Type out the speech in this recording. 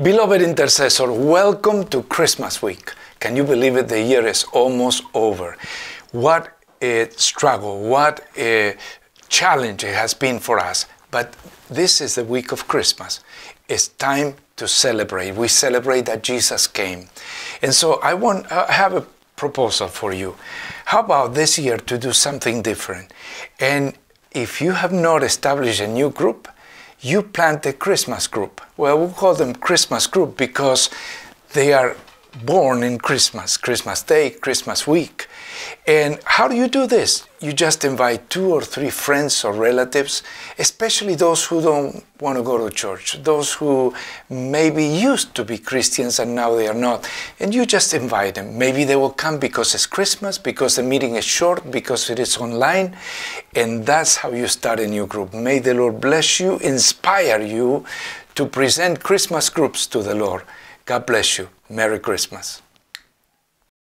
Beloved intercessor, welcome to Christmas week. Can you believe it? The year is almost over. What a struggle, what a challenge it has been for us. But this is the week of Christmas. It's time to celebrate. We celebrate that Jesus came. And so I want I have a proposal for you. How about this year to do something different? And if you have not established a new group, you plant a Christmas group. Well, we call them Christmas group because they are born in Christmas, Christmas Day, Christmas week. And how do you do this? You just invite two or three friends or relatives, especially those who don't want to go to church, those who maybe used to be Christians and now they are not. And you just invite them. Maybe they will come because it's Christmas, because the meeting is short, because it is online. And that's how you start a new group. May the Lord bless you, inspire you to present Christmas groups to the Lord. God bless you. Merry Christmas.